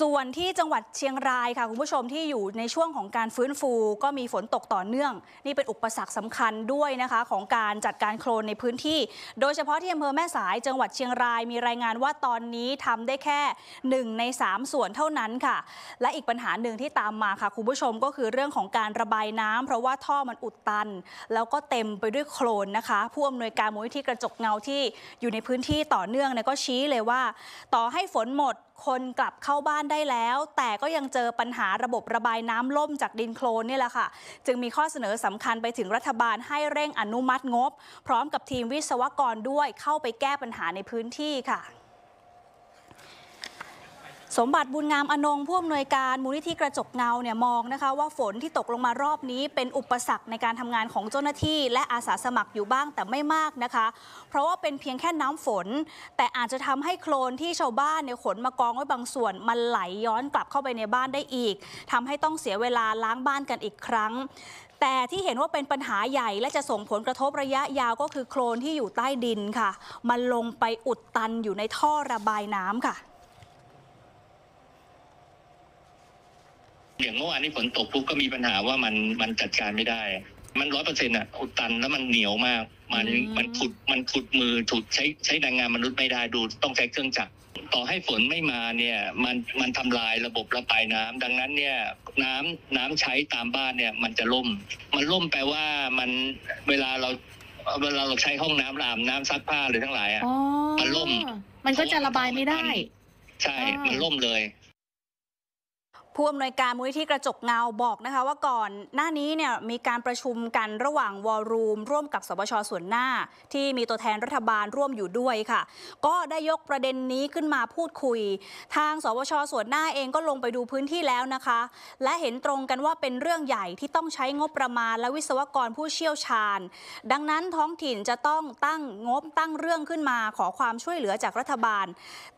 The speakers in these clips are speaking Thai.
ส่วนที่จังหวัดเชียงรายค่ะ คุณผู้ชมที่อยู่ในช่วงของการฟื้นฟูก็มีฝนตกต่อเนื่อง นี่เป็นอุปสรรคสำคัญด้วยนะคะ ของการจัดการโคลนในพื้นที่ โดยเฉพาะที่อำเภอแม่สายจังหวัดเชียงรายมีรายงานว่าตอนนี้ทำได้แค่ 1 ใน 3 ส่วนเท่านั้นค่ะ และอีกปัญหาหนึ่งที่ตามมาค่ะคุณผู้ชมก็คือเรื่องของการระบายน้ำ เพราะว่าท่อมันอุดตัน แล้วก็เต็มไปด้วยโคลนนะคะ ผู้อำนวยการมูลนิธิกระจกเงาที่อยู่ในพื้นที่ต่อเนื่องก็ชี้เลยว่า ต่อให้ฝนหมดคนกลับเข้าบ้านได้แล้ว แต่ก็ยังเจอปัญหาระบบระบายน้ำล่มจากดินโคลนนี่แหละค่ะ จึงมีข้อเสนอสำคัญไปถึงรัฐบาลให้เร่งอนุมัติงบ พร้อมกับทีมวิศวกรด้วยเข้าไปแก้ปัญหาในพื้นที่ค่ะสมบัติบุญงามอนงผู้อำนวยการมูลนิธิ กระจกเงาเนี่ยมองนะคะ ว่าฝนที่ตกลงมารอบนี้เป็นอุปสรรคในการทำงานของเจ้าหน้าที่และอาสาสมัครอยู่บ้างแต่ไม่มากนะคะ เพราะว่าเป็นเพียงแค่น้ำฝน แต่อาจจะทำให้โคลนที่ชาวบ้านเนี่ยขนมากองไว้บางส่วน มันไหลย้อนกลับเข้าไปในบ้านได้อีก ทำให้ต้องเสียเวลาล้างบ้านกันอีกครั้ง แต่ที่เห็นว่าเป็นปัญหาใหญ่และจะส่งผลกระทบระยะยาวก็คือโคลนที่อยู่ใต้ดินค่ะ มันลงไปอุดตันอยู่ในท่อระบายน้ำค่ะอย่างเมื่อวานนี้ฝนตกปุ๊บก็มีปัญหาว่ามันมันจัดการไม่ได้ มันร้อยเปอร์เซ็นต์อ่ะ อุดตันแล้วมันเหนียวมาก มันมันขุดมันขุดมือถุดใช้ใช้แรงงานมนุษย์ไม่ได้ดูต้องใช้เครื่องจักร ต่อให้ฝนไม่มาเนี่ย มันมันทำลายระบบระบายน้ำ ดังนั้นเนี่ย น้ำน้ำใช้ตามบ้านเนี่ย มันจะล่ม มันล่มแปลว่ามันเวลาเราเวลาเราใช้ห้องน้ำลามน้ำซักผ้าหรือทั้งหลายอ่ะมันล่มมันก็จะระบายไม่ได้ ใช่มันล่มเลยผู้อำนวยการมูลนิธิกระจกเงาบอกนะคะว่าก่อนหน้านี้เนี่ยมีการประชุมกันระหว่างวอลรูมร่วมกับสบชส่วนหน้า ที่มีตัวแทนรัฐบาลร่วมอยู่ด้วยค่ะ ก็ได้ยกประเด็นนี้ขึ้นมาพูดคุย ทางสบชส่วนหน้าเองก็ลงไปดูพื้นที่แล้วนะคะ และเห็นตรงกันว่าเป็นเรื่องใหญ่ที่ต้องใช้งบประมาณและวิศวกรผู้เชี่ยวชาญ ดังนั้นท้องถิ่นจะต้องตั้งงบตั้งเรื่องขึ้นมาขอความช่วยเหลือจากรัฐบาล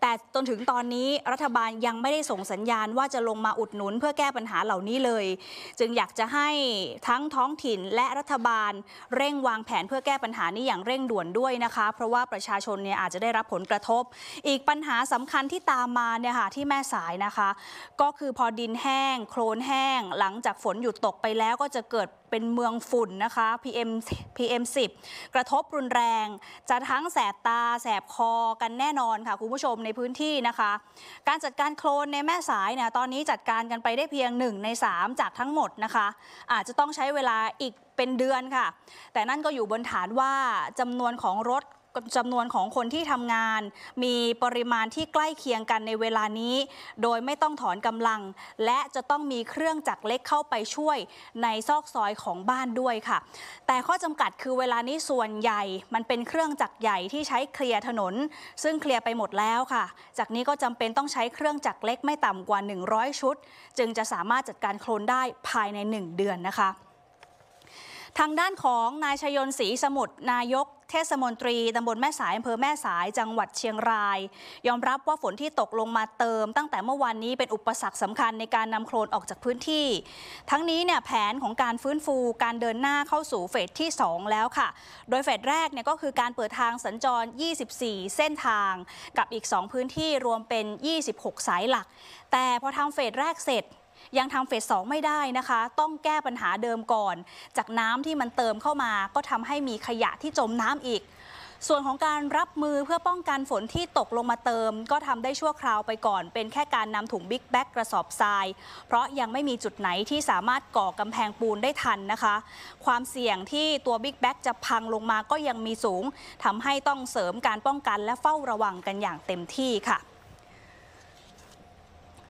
แต่จนถึงตอนนี้รัฐบาลยังไม่ได้ส่งสัญญาณว่าจะลงมาอุดดหนุนเพื่อแก้ปัญหาเหล่านี้เลย จึงอยากจะให้ทั้งท้องถิ่นและรัฐบาลเร่งวางแผนเพื่อแก้ปัญหานี้อย่างเร่งด่วนด้วยนะคะ เพราะว่าประชาชนเนี่ยอาจจะได้รับผลกระทบ อีกปัญหาสำคัญที่ตามมาเนี่ยค่ะที่แม่สายนะคะ ก็คือพอดินแห้ง โคลนแห้ง หลังจากฝนหยุดตกไปแล้วก็จะเกิดเป็นเมืองฝุ่นนะคะ PM PM 10กระทบรุนแรง จะทั้งแสบตาแสบคอกันแน่นอนค่ะ คุณผู้ชมในพื้นที่นะคะ การจัดการโคลนในแม่สายเนี่ยตอนนี้จัดการกันไปได้เพียง 1 ใน 3 จากทั้งหมดนะคะ อาจจะต้องใช้เวลาอีกเป็นเดือนค่ะ แต่นั่นก็อยู่บนฐานว่าจำนวนของรถจำนวนของคนที่ทำงาน มีปริมาณที่ใกล้เคียงกันในเวลานี้ โดยไม่ต้องถอนกำลัง และจะต้องมีเครื่องจักรเล็กเข้าไปช่วย ในซอกซอยของบ้านด้วยค่ะ แต่ข้อจำกัดคือเวลานี้ส่วนใหญ่มันเป็นเครื่องจักรใหญ่ที่ใช้เคลียร์ถนน ซึ่งเคลียร์ไปหมดแล้วค่ะ จากนี้ก็จำเป็นต้องใช้เครื่องจักรเล็กไม่ต่ำกว่า 100 ชุด จึงจะสามารถจัดการโคลนได้ภายใน 1 เดือนนะคะทางด้านของ นายชยนศรีสมุทรนายก เทศมนตรี ตำบลแม่สายอำเภอแม่สายจังหวัดเชียงราย ยอมรับว่าฝนที่ตกลงมาเติม ตั้งแต่เมื่อวานนี้เป็นอุปสรรคสำคัญในการนำโคลนออกจากพื้นที่ ทั้งนี้เนี่ยแผนของการฟื้นฟูการเดินหน้าเข้าสู่เฟสที่ 2 แล้วค่ะ โดยเฟสแรกเนี่ยก็คือการเปิดทางสัญจร 24 เส้นทาง กับอีก 2 พื้นที่รวมเป็น 26 สายหลัก แต่พอทำเฟสแรกเสร็จยังทำเฟสสองไม่ได้นะคะ ต้องแก้ปัญหาเดิมก่อน จากน้ำที่มันเติมเข้ามา ก็ทำให้มีขยะที่จมน้ำอีก ส่วนของการรับมือเพื่อป้องกันฝนที่ตกลงมาเติม ก็ทำได้ชั่วคราวไปก่อนเป็นแค่การนำถุงบิ๊กแบ็กกระสอบทรายเพราะยังไม่มีจุดไหนที่สามารถก่อกำแพงปูนได้ทันนะคะ ความเสี่ยงที่ตัวบิ๊กแบ็กจะพังลงมาก็ยังมีสูงทำให้ต้องเสริมการป้องกันและเฝ้าระวังกันอย่างเต็มที่ค่ะ